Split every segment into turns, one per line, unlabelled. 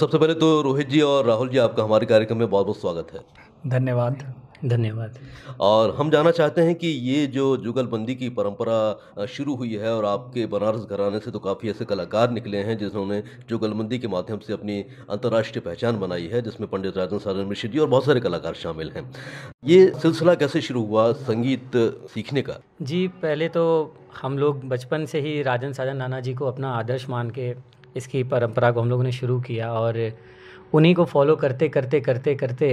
सबसे पहले तो रोहित जी और राहुल जी आपका हमारे कार्यक्रम में बहुत बहुत स्वागत है
धन्यवाद
धन्यवाद
और हम जानना चाहते हैं कि ये जो जुगलबंदी की परंपरा शुरू हुई है और आपके बनारस घराने से तो काफ़ी ऐसे कलाकार निकले हैं जिन्होंने जुगलबंदी के माध्यम से अपनी अंतर्राष्ट्रीय पहचान बनाई है जिसमें पंडित राजन सारण मिश्र जी और बहुत सारे कलाकार शामिल हैं ये सिलसिला कैसे शुरू हुआ संगीत सीखने का
जी पहले तो हम लोग बचपन से ही राजन साजन नाना जी को अपना आदर्श मान के इसकी परंपरा को हम लोगों ने शुरू किया और उन्हीं को फॉलो करते करते करते करते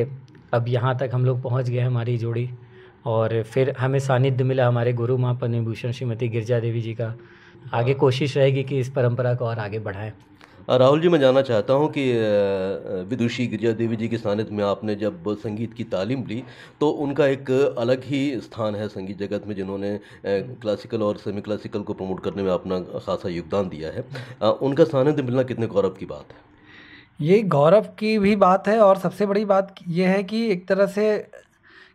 अब यहाँ तक हम लोग पहुँच गए हमारी जोड़ी और फिर हमें सानिध्य मिला हमारे गुरु माँ पन्नी श्रीमती गिरजा देवी जी का आगे हाँ। कोशिश रहेगी कि इस परंपरा को और आगे बढ़ाएं
राहुल जी मैं जानना चाहता हूँ कि विदुषी गिरिजा देवी जी के सानिध्य में आपने जब संगीत की तालीम ली तो उनका एक अलग ही स्थान है संगीत जगत में जिन्होंने क्लासिकल और सेमी क्लासिकल को प्रमोट करने में अपना खासा योगदान दिया है उनका सानिध्य मिलना कितने गौरव की बात है ये गौरव की भी बात है और सबसे बड़ी बात यह है कि एक तरह से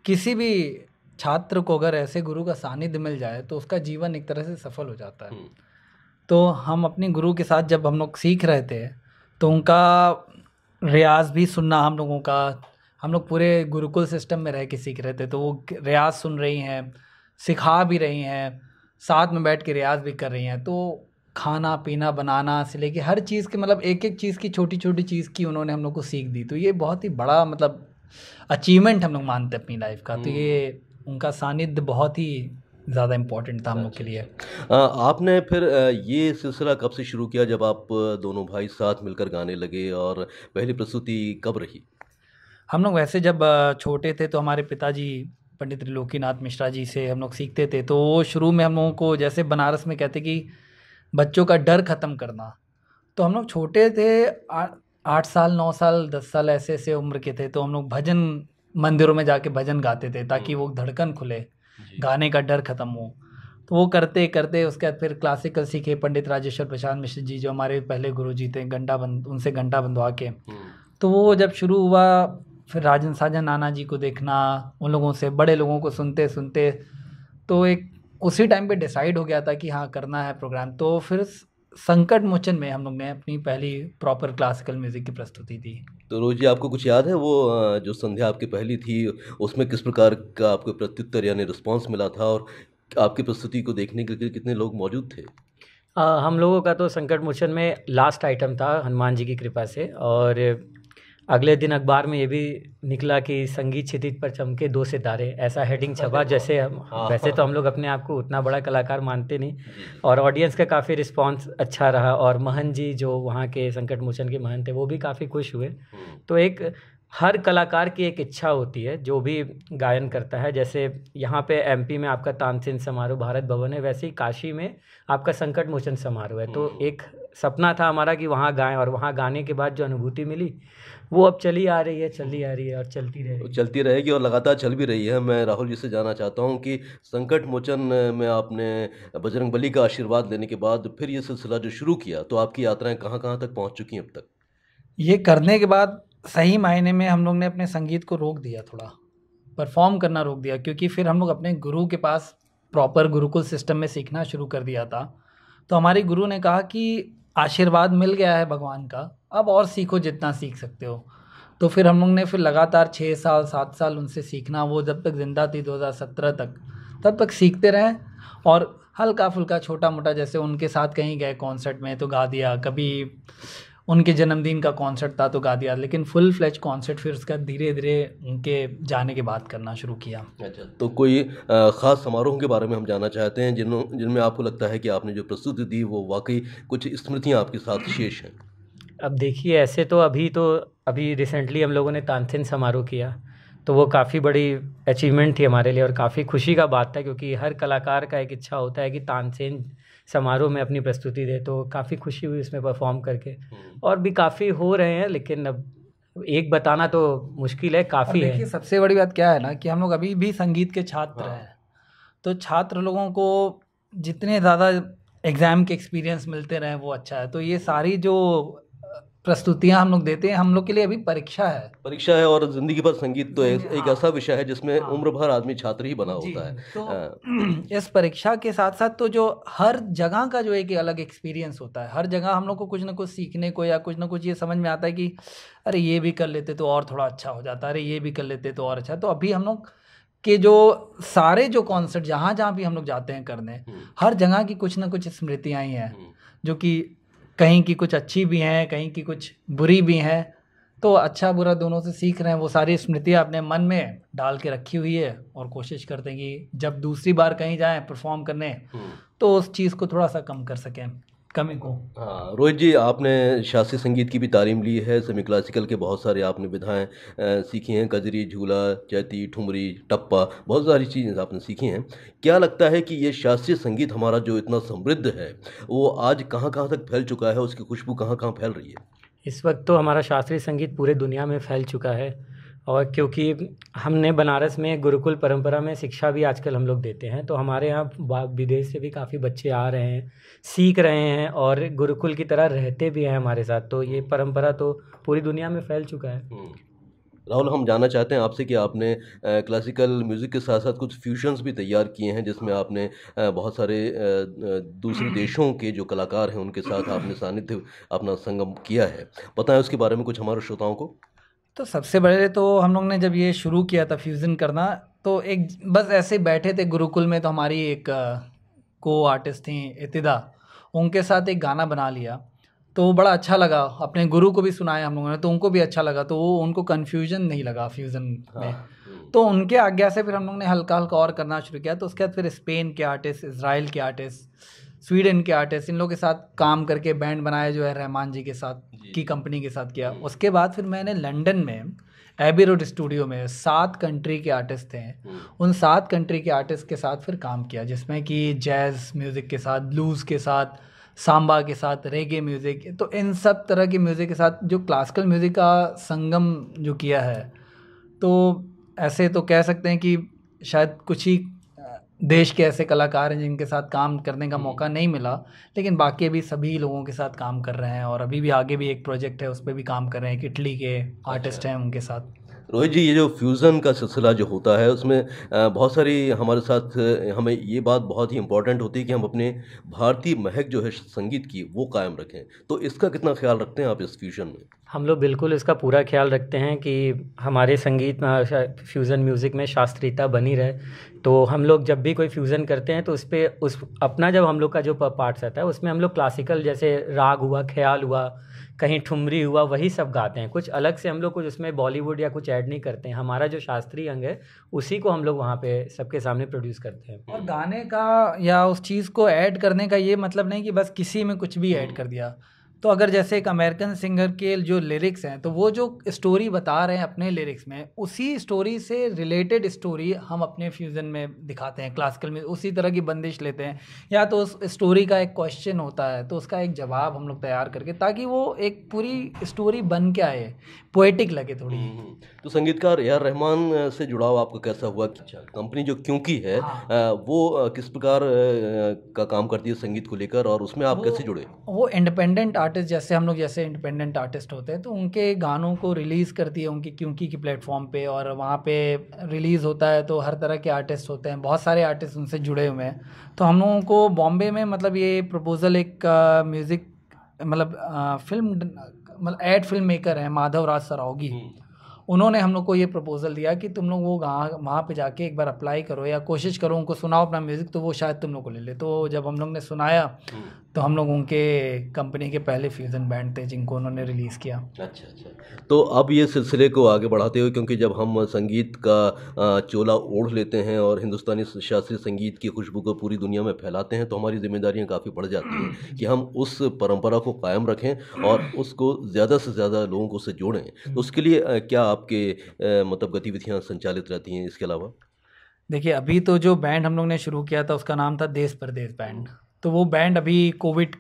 किसी भी छात्र को अगर ऐसे गुरु का सानिध्य मिल जाए तो उसका जीवन एक तरह से सफल हो जाता है हम्म। तो हम अपने गुरु के साथ जब हम लोग सीख रहे थे तो उनका रियाज भी सुनना हम लोगों का हम लोग पूरे गुरुकुल सिस्टम में रह के सीख रहे थे तो वो रियाज सुन रही हैं सिखा भी रही हैं साथ में बैठ के रियाज भी कर रही हैं तो खाना पीना बनाना से लेके हर चीज़ के मतलब एक एक चीज़ की छोटी छोटी चीज़ की उन्होंने हम लोग को सीख दी तो ये बहुत ही बड़ा मतलब अचीवमेंट हम लोग मानते हैं अपनी लाइफ का तो हम्म। ये उनका सानिध्य बहुत ही ज़्यादा इम्पोर्टेंट था हम लोग के लिए आ,
अच्छा। आपने फिर ये सिलसिला कब से शुरू किया जब आप दोनों भाई साथ मिलकर गाने लगे और पहली प्रस्तुति कब रही
हम लोग वैसे जब छोटे थे तो हमारे पिताजी पंडित त्रिलोकीनाथ मिश्रा जी से हम लोग सीखते थे तो वो शुरू में हम लोगों को जैसे बनारस में कहते कि बच्चों का डर ख़त्म करना तो हम लोग छोटे थे आठ साल नौ साल दस साल ऐसे ऐसे उम्र के थे तो हम लोग भजन मंदिरों में जाके भजन गाते थे ताकि हम्म। वो धड़कन खुले गाने का डर ख़त्म हो तो वो करते करते उसके बाद फिर क्लासिकल सीखे पंडित राजेश्वर प्रसाद मिश्र जी जो हमारे पहले गुरु जी थे घंटा बंद उनसे घंटा बंधवा के हम्म। तो वो जब शुरू हुआ फिर राजन साजन नाना जी को देखना उन लोगों से बड़े लोगों को सुनते सुनते तो एक उसी टाइम पे डिसाइड हो गया था कि हाँ करना है प्रोग्राम तो फिर संकट मोचन में हम लोग ने अपनी पहली प्रॉपर क्लासिकल म्यूज़िक की प्रस्तुति दी
तो रोजी आपको कुछ याद है वो जो संध्या आपकी पहली थी उसमें किस प्रकार का आपको प्रत्युत्तर यानी रिस्पॉन्स मिला था और आपकी प्रस्तुति को देखने के लिए कितने लोग मौजूद थे
आ, हम लोगों का तो संकट मोचन में लास्ट आइटम था हनुमान जी की कृपा से और अगले दिन अखबार में ये भी निकला कि संगीत क्षितिज पर चमके दो सितारे ऐसा हेडिंग छपा जैसे हम हाँ, हाँ। वैसे तो हम लोग अपने आप को उतना बड़ा कलाकार मानते नहीं और ऑडियंस का काफ़ी रिस्पांस अच्छा रहा और महन जी जो वहाँ के संकट मोचन के महन थे वो भी काफ़ी खुश हुए हम्म। तो एक हर कलाकार की एक इच्छा होती है जो भी गायन करता है जैसे यहाँ पे एमपी में आपका तानसेन समारोह भारत भवन है वैसे ही काशी में आपका संकट मोचन समारोह है तो हम्म। एक सपना था हमारा कि वहाँ गाएं और वहाँ गाने के बाद जो अनुभूति मिली वो अब चली आ रही है चली आ रही है और चलती रहेगी
चलती रहेगी और लगातार चल भी रही है मैं राहुल जी से जानना चाहता हूँ कि संकट मोचन में आपने बजरंग बली का आशीर्वाद लेने के बाद फिर ये सिलसिला जो शुरू किया तो आपकी यात्राएं कहाँ कहाँ तक पहुँच चुकी हैं अब तक
ये करने के बाद सही मायने में हम लोग ने अपने संगीत को रोक दिया थोड़ा परफॉर्म करना रोक दिया क्योंकि फिर हम लोग अपने गुरु के पास प्रॉपर गुरुकुल सिस्टम में सीखना शुरू कर दिया था तो हमारे गुरु ने कहा कि आशीर्वाद मिल गया है भगवान का अब और सीखो जितना सीख सकते हो तो फिर हम लोग ने फिर लगातार छः साल सात साल उनसे सीखना वो जब तक ज़िंदा थी 2017 तक तब तक सीखते रहें और हल्का फुल्का छोटा मोटा जैसे उनके साथ कहीं गए कॉन्सर्ट में तो गा दिया कभी उनके जन्मदिन का कॉन्सर्ट था तो गा दिया लेकिन फुल फ्लैच कॉन्सर्ट फिर उसका धीरे धीरे उनके जाने के बाद करना शुरू
किया अच्छा
तो कोई ख़ास समारोह के बारे में हम जानना चाहते हैं जिन जिनमें आपको लगता है कि आपने जो प्रस्तुति दी वो वाकई कुछ स्मृतियाँ आपके साथ शेष हैं
अब देखिए ऐसे तो अभी तो अभी रिसेंटली हम लोगों ने तानसेन समारोह किया तो वो काफ़ी बड़ी अचीवमेंट थी हमारे लिए और काफ़ी खुशी का बात था क्योंकि हर कलाकार का एक इच्छा होता है कि तानसेन समारोह में अपनी प्रस्तुति दे तो काफ़ी खुशी हुई उसमें परफॉर्म करके हम्म। और भी काफ़ी हो रहे हैं लेकिन अब एक बताना तो मुश्किल है काफ़ी है
सबसे बड़ी बात क्या है ना कि हम लोग अभी भी संगीत के छात्र हाँ। हैं तो छात्र लोगों को जितने ज़्यादा एग्ज़ाम के एक्सपीरियंस मिलते रहें वो अच्छा है तो ये सारी जो प्रस्तुतियां हम लोग देते हैं हम लोग के लिए अभी परीक्षा है
परीक्षा है और जिंदगी भर संगीत तो एक, हाँ। एक ऐसा विषय है जिसमें हाँ। उम्र भर आदमी छात्र ही बना होता है तो हाँ।
इस परीक्षा के साथ साथ तो जो हर जगह का जो एक अलग एक्सपीरियंस होता है हर जगह हम लोग को कुछ ना कुछ सीखने को या कुछ ना कुछ ये समझ में आता है कि अरे ये भी कर लेते तो और थोड़ा अच्छा हो जाता अरे ये भी कर लेते तो और अच्छा तो अभी हम लोग के जो सारे जो कॉन्सर्ट जहाँ जहाँ भी हम लोग जाते हैं करने हम्म। हर जगह की कुछ ना कुछ स्मृतियाँ ही हैं हम्म। जो कि कहीं की कुछ अच्छी भी हैं कहीं की कुछ बुरी भी हैं तो अच्छा बुरा दोनों से सीख रहे हैं वो सारी स्मृतियाँ अपने मन में डाल के रखी हुई है और कोशिश करते हैं कि जब दूसरी बार कहीं जाएं परफॉर्म करने हम्म। तो उस चीज़ को थोड़ा सा कम कर सकें कमी को हाँ,
रोहित जी आपने शास्त्रीय संगीत की भी तालीम ली है सेमी क्लासिकल के बहुत सारे आपने विधाएं सीखी हैं कजरी झूला चैती ठुमरी टप्पा बहुत सारी चीज़ें आपने सीखी हैं क्या लगता है कि ये शास्त्रीय संगीत हमारा जो इतना समृद्ध है वो आज कहाँ कहाँ तक फैल चुका है उसकी खुशबू कहाँ कहाँ फैल रही है इस वक्त तो हमारा
शास्त्रीय संगीत पूरे दुनिया में फैल चुका है और क्योंकि हमने बनारस में गुरुकुल परंपरा में शिक्षा भी आजकल हम लोग देते हैं तो हमारे यहाँ विदेश से भी काफ़ी बच्चे आ रहे हैं सीख रहे हैं और गुरुकुल की तरह रहते भी हैं हमारे साथ तो ये परंपरा तो पूरी दुनिया में फैल चुका है हम्म।
राहुल हम जानना चाहते हैं आपसे कि आपने क्लासिकल म्यूज़िक के साथ साथ कुछ फ्यूशंस भी तैयार किए हैं जिसमें आपने बहुत सारे दूसरे हम्म। देशों के जो कलाकार हैं उनके साथ आपने सानिध्य अपना संगम किया है बताएं उसके बारे में कुछ हमारे श्रोताओं को
तो सबसे बड़े तो हम लोग ने जब ये शुरू किया था फ्यूज़न करना तो एक बस ऐसे बैठे थे गुरुकुल में तो हमारी एक को आर्टिस्ट थी इतिदा उनके साथ एक गाना बना लिया तो बड़ा अच्छा लगा अपने गुरु को भी सुनाया हम लोगों ने तो उनको भी अच्छा लगा तो वो उनको कन्फ्यूजन नहीं लगा फ्यूज़न में हाँ, तो उनके आज्ञा से फिर हम लोग ने हल्का हल्का और करना शुरू किया तो उसके बाद फिर स्पेन के आर्टिस्ट इसराइल के आर्टिस्ट स्वीडन के आर्टिस्ट इन लोगों के साथ काम करके बैंड बनाया जो है रहमान जी के साथ की कंपनी के साथ किया हम्म। उसके बाद फिर मैंने लंदन में एबी रोड स्टूडियो में सात कंट्री के आर्टिस्ट थे हम्म। उन सात कंट्री के आर्टिस्ट के साथ फिर काम किया जिसमें कि जैज़ म्यूज़िक के साथ ब्लूज़ के साथ सांबा के साथ रेगे म्यूज़िक तो इन सब तरह के म्यूज़िक के साथ जो क्लासिकल म्यूज़िक का संगम जो किया है तो ऐसे तो कह सकते हैं कि शायद कुछ ही देश के ऐसे कलाकार हैं जिनके साथ काम करने का हम्म। मौका नहीं मिला लेकिन बाकी भी सभी लोगों के साथ काम कर रहे हैं और अभी भी आगे भी एक प्रोजेक्ट है उस पर भी काम कर रहे हैं एक इटली के अच्छा। आर्टिस्ट हैं उनके साथ
रोहित जी ये जो फ्यूज़न का सिलसिला जो होता है उसमें बहुत सारी हमारे साथ हमें ये बात बहुत ही इंपॉर्टेंट होती है कि हम अपने भारतीय महक जो है संगीत की वो कायम रखें तो इसका कितना ख्याल रखते हैं आप इस फ्यूज़न में हम
लोग बिल्कुल इसका पूरा ख्याल रखते हैं कि हमारे संगीत फ्यूज़न म्यूज़िक में शास्त्रीयता बनी रहे तो हम लोग जब भी कोई फ्यूज़न करते हैं तो उस पर उस अपना जब हम लोग का जो पार्ट्स आता है उसमें हम लोग क्लासिकल जैसे राग हुआ ख्याल हुआ कहीं ठुमरी हुआ वही सब गाते हैं कुछ अलग से हम लोग कुछ उसमें बॉलीवुड या कुछ ऐड नहीं करते हैं हमारा जो शास्त्रीय अंग है उसी को हम लोग वहाँ पे सबके सामने प्रोड्यूस करते हैं
और गाने का या उस चीज़ को ऐड करने का ये मतलब नहीं कि बस किसी में कुछ भी ऐड कर दिया तो अगर जैसे एक अमेरिकन सिंगर के जो लिरिक्स हैं तो वो जो स्टोरी बता रहे हैं अपने लिरिक्स में उसी स्टोरी से रिलेटेड स्टोरी हम अपने फ्यूज़न में दिखाते हैं क्लासिकल में उसी तरह की बंदिश लेते हैं या तो उस स्टोरी का एक क्वेश्चन होता है तो उसका एक जवाब हम लोग तैयार करके ताकि वो एक पूरी स्टोरी बन के आए पोएटिक लगे थोड़ी हम्म, हम्म।
तो संगीतकार ए आर रहमान से जुड़ाव आपका कैसा हुआ कंपनी जो क्योंकि है हाँ। वो किस प्रकार का काम करती है संगीत को लेकर और उसमें आप कैसे जुड़े
वो इंडिपेंडेंट आर्ट आर्टिस्ट जैसे हम लोग जैसे इंडिपेंडेंट आर्टिस्ट होते हैं तो उनके गानों को रिलीज़ करती है उनकी क्योंकि की प्लेटफॉर्म पे और वहाँ पे रिलीज़ होता है तो हर तरह के आर्टिस्ट होते हैं बहुत सारे आर्टिस्ट उनसे जुड़े हुए हैं तो हम लोगों को बॉम्बे में मतलब ये प्रपोज़ल एक म्यूज़िक मतलब फिल्म मतलब एड फिल्म मेकर हैं माधव राज सराओगी हम्म। उन्होंने हम लोग को ये प्रपोज़ल दिया कि तुम लोग वो वहाँ पर जाके एक बार अप्लाई करो या कोशिश करो उनको सुनाओ अपना म्यूज़िक तो वो शायद तुम लोग को ले ले तो जब हम लोग ने सुनाया हम्म। तो हम लोग उनके कंपनी के पहले फ्यूज़न बैंड थे जिनको उन्होंने रिलीज़ किया अच्छा
अच्छा तो अब ये सिलसिले को आगे बढ़ाते हुए क्योंकि जब हम संगीत का चोला ओढ़ लेते हैं और हिंदुस्तानी शास्त्रीय संगीत की खुशबू को पूरी दुनिया में फैलाते हैं तो हमारी जिम्मेदारियाँ काफ़ी बढ़ जाती हैं कि हम उस परंपरा को कायम रखें और उसको ज़्यादा से ज़्यादा लोगों को उससे जोड़ें तो उसके लिए क्या आपके मतलब गतिविधियाँ संचालित रहती हैं इसके अलावा
देखिए अभी तो जो बैंड हम लोग ने शुरू किया था उसका नाम था देश परदेश बैंड तो वो बैंड अभी कोविड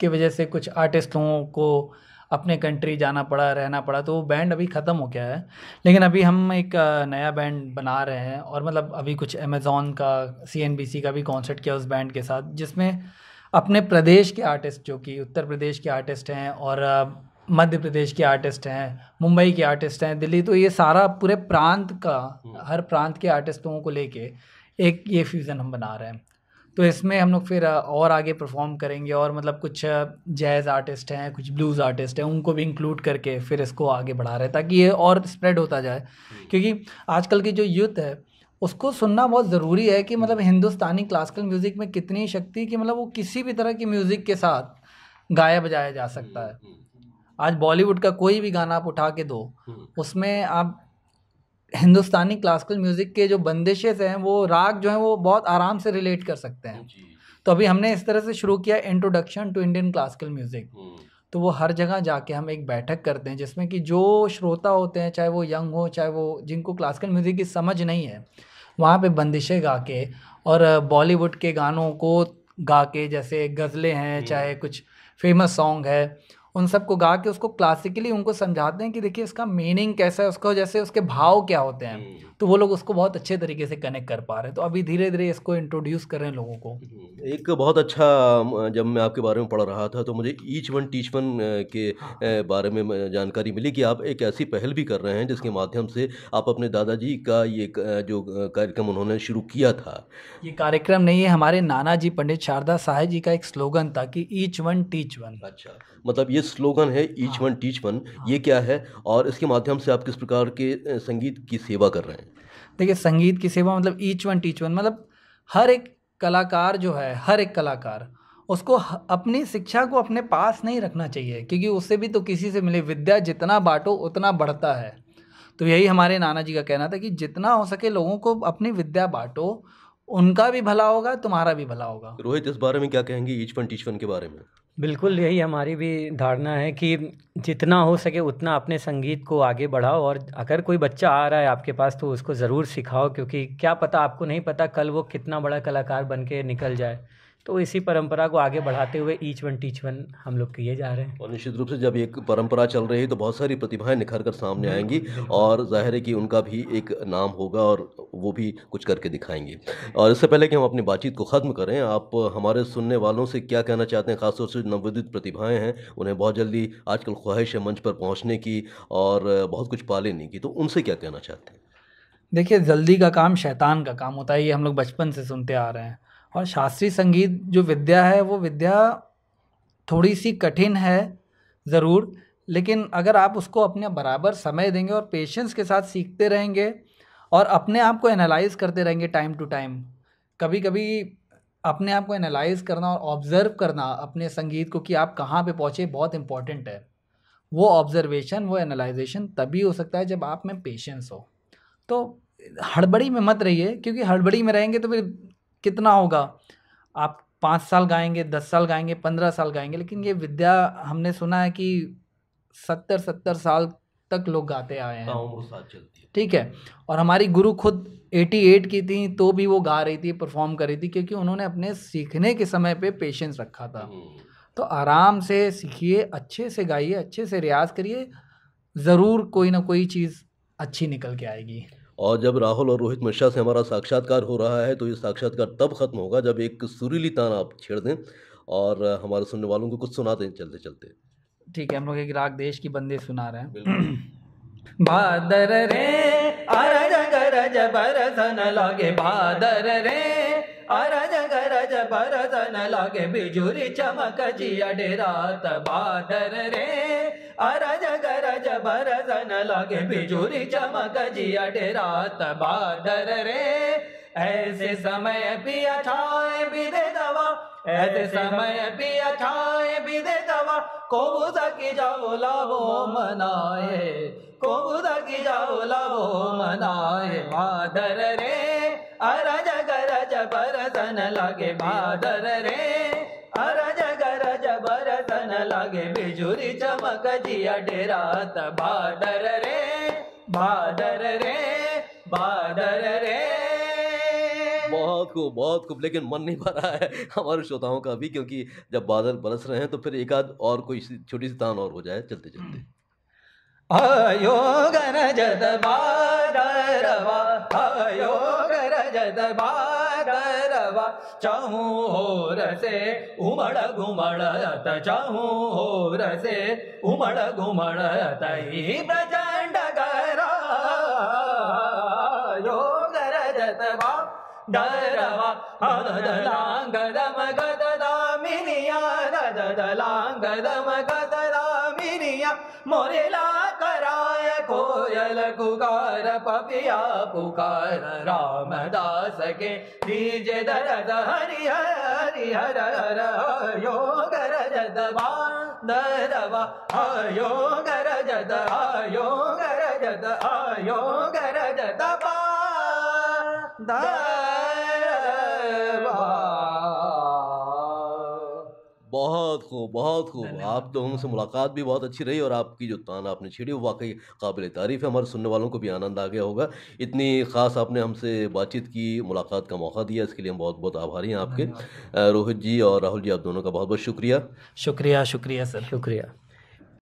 के वजह से कुछ आर्टिस्टों को अपने कंट्री जाना पड़ा रहना पड़ा तो वो बैंड अभी ख़त्म हो गया है लेकिन अभी हम एक नया बैंड बना रहे हैं और मतलब अभी कुछ अमेज़ोन का सी का भी कॉन्सर्ट किया उस बैंड के साथ जिसमें अपने प्रदेश के आर्टिस्ट जो कि उत्तर प्रदेश के आर्टिस्ट हैं और मध्य प्रदेश के आर्टिस्ट हैं मुंबई के आर्टिस्ट हैं दिल्ली तो ये सारा पूरे प्रांत का हम्म। हर प्रांत के आर्टिस्टों को लेके एक ये फ्यूज़न हम बना रहे हैं तो इसमें हम लोग फिर और आगे परफॉर्म करेंगे और मतलब कुछ जैज़ आर्टिस्ट हैं कुछ ब्लूज़ आर्टिस्ट हैं उनको भी इंक्लूड करके फिर इसको आगे बढ़ा रहे ताकि ये और स्प्रेड होता जाए हम्म। क्योंकि आजकल की जो यूथ है उसको सुनना बहुत ज़रूरी है कि मतलब हम्म। हिंदुस्तानी क्लासिकल म्यूज़िक में कितनी शक्ति कि मतलब वो किसी भी तरह की म्यूज़िक के साथ गाया बजाया जा सकता हम्म, है आज बॉलीवुड का कोई भी गाना आप उठा के दो उसमें आप हिंदुस्तानी क्लासिकल म्यूज़िक के जो बंदिशेज़ हैं वो राग जो हैं वो बहुत आराम से रिलेट कर सकते हैं तो अभी हमने इस तरह से शुरू किया introduction to Indian classical music तो वो हर जगह जाके हम एक बैठक करते हैं जिसमें कि जो श्रोता होते हैं चाहे वो यंग हो चाहे वो जिनको क्लासिकल म्यूज़िक की समझ नहीं है वहाँ पे बंदिशें गा के और बॉलीवुड के गानों को गा के जैसे गज़लें हैं हम्म। चाहे कुछ फेमस सॉन्ग है उन सबको गा के उसको क्लासिकली उनको समझाते हैं कि देखिए इसका मीनिंग कैसा है उसका जैसे उसके भाव क्या होते हैं हम्म। तो वो लोग उसको बहुत अच्छे तरीके से कनेक्ट कर पा रहे हैं तो अभी धीरे धीरे इसको इंट्रोड्यूस कर रहे हैं लोगों को हम्म।
एक बहुत अच्छा जब मैं आपके बारे में पढ़ रहा था तो मुझे ईच वन टीच वन के हाँ, हाँ। बारे में जानकारी मिली कि आप एक ऐसी पहल भी कर रहे हैं जिसके माध्यम से आप अपने दादाजी का ये जो कार्यक्रम उन्होंने शुरू किया था
ये कार्यक्रम नहीं है हमारे नाना जी पंडित शारदा साहे जी का एक स्लोगन था कि ईच वन टीच वन अच्छा
मतलब ये स्लोगन है ईच वन टीच वन ये क्या है और इसके माध्यम से आप किस प्रकार के संगीत की सेवा कर रहे हैं
देखिए संगीत की सेवा मतलब ईच वन टीच वन मतलब हर एक कलाकार जो है हर एक कलाकार उसको अपनी शिक्षा को अपने पास नहीं रखना चाहिए क्योंकि उससे भी तो किसी से मिले विद्या जितना बांटो उतना बढ़ता है तो यही हमारे नाना जी का कहना था कि जितना हो सके लोगों को अपनी विद्या बांटो उनका भी भला होगा तुम्हारा भी भला होगा
रोहित इस बारे में क्या कहेंगे ईच वन टीच वन के बारे में
बिल्कुल यही हमारी भी धारणा है कि जितना हो सके उतना अपने संगीत को आगे बढ़ाओ और अगर कोई बच्चा आ रहा है आपके पास तो उसको ज़रूर सिखाओ क्योंकि क्या पता आपको नहीं पता कल वो कितना बड़ा कलाकार बन के निकल जाए तो इसी परंपरा को आगे बढ़ाते हुए ईच वन टीच वन हम लोग किए जा रहे हैं
और निश्चित रूप से जब एक परंपरा चल रही है तो बहुत सारी प्रतिभाएं निखर कर सामने आएंगी और जाहिर है कि उनका भी एक नाम होगा और वो भी कुछ करके दिखाएंगे और इससे पहले कि हम अपनी बातचीत को ख़त्म करें आप हमारे सुनने वालों से क्या कहना चाहते हैं खासतौर से नवोदित प्रतिभाएँ हैं उन्हें बहुत जल्दी आजकल ख्वाहिश है मंच पर पहुँचने की और बहुत कुछ पा लेने की तो उनसे क्या कहना चाहते हैं
देखिए जल्दी का काम शैतान का काम होता है ये हम लोग बचपन से सुनते आ रहे हैं और शास्त्रीय संगीत जो विद्या है वो विद्या थोड़ी सी कठिन है ज़रूर लेकिन अगर आप उसको अपने बराबर समय देंगे और पेशेंस के साथ सीखते रहेंगे और अपने आप को एनालाइज करते रहेंगे टाइम टू टाइम कभी कभी अपने आप को एनालाइज करना और ऑब्ज़र्व करना अपने संगीत को कि आप कहाँ पे पहुँचे बहुत इम्पॉर्टेंट है वो ऑब्जर्वेशन वो एनालाइजेशन तभी हो सकता है जब आप में पेशेंस हो तो हड़बड़ी में मत रहिए क्योंकि हड़बड़ी में रहेंगे तो फिर कितना होगा आप पाँच साल गाएंगे दस साल गाएंगे पंद्रह साल गाएंगे लेकिन ये विद्या हमने सुना है कि सत्तर सत्तर साल तक लोग गाते आए हैं हाँ, ठीक है और हमारी गुरु खुद एटी एट की थी तो भी वो गा रही थी परफॉर्म कर रही थी क्योंकि उन्होंने अपने सीखने के समय पे पेशेंस रखा था हम्म। तो आराम से सीखिए अच्छे से गाइए अच्छे से रियाज करिए ज़रूर कोई ना कोई चीज़ अच्छी निकल के आएगी
और जब राहुल और रोहित मिश्रा से हमारा साक्षात्कार हो रहा है तो ये साक्षात्कार तब खत्म होगा जब एक सुरीली तान आप छेड़ दें और हमारे सुनने वालों को कुछ सुना दें चलते चलते
ठीक है हम लोग एक राग देश की बंदे सुना रहे हैं भादर रे अरज गरज बरसन
लागे भादर रे अरज गरज बरसन लागे बिजुरी चमक जिया डेरा भादर रे अरज गरज बरसन लगे बिजुरी चमक जिया रात बादर रे ऐसे समय पिया छाए बिदे दवा ऐसे समय पिया छाए बिदे दवा को की जाओ लावो मनाए को की जाओ लावो मनाए बादर रे अरज गरज बरसन लगे बादर रे लागे बिजुरी चमक जिया डेरा तबादर रे बादर रे बादर रे
बहुत खूब बहुत खूब लेकिन मन नहीं भर रहा है हमारे श्रोताओं का भी क्योंकि जब बादल बरस रहे हैं तो फिर एक आध और कोई छोटी सी तान और हो जाए चलते चलते आयो गरजत बादरवा आयो
गरजत बादरवा ಚಾಹೂ ಹೋ ರಸೆ ಉಮಳ ಗುಮಳ ತ ಚಾಹೂ ಹೋ ರಸೆ ಉಮಳ ಗುಮಳ ತೈ ಪ್ರಚಂಡಗರ ಯೋಗರ ಜತವಾ ಡರವ ಹದಲಾಂಗದ ಮಗದ ದಾಮಿನಿಯ ಗದಲಾಂಗದ ಮಗದ मोरेला तराय कोयल पुकार पपया पुकार रामदास के निजे दर हरि हरि हर हर गर जा दा हो गर जद हयों गर जयों गर
खूब बहुत खूब आप दोनों से मुलाकात भी बहुत अच्छी रही और आपकी जो तान आपने छेड़ी वो वाकई काबिल तारीफ़ है हमारे सुनने वालों को भी आनंद आ गया होगा इतनी ख़ास आपने हमसे बातचीत की मुलाकात का मौका दिया इसके लिए हम बहुत बहुत आभारी हैं आपके रोहित जी और राहुल जी आप दोनों का बहुत बहुत शुक्रिया शुक्रिया शुक्रिया सर शुक्रिया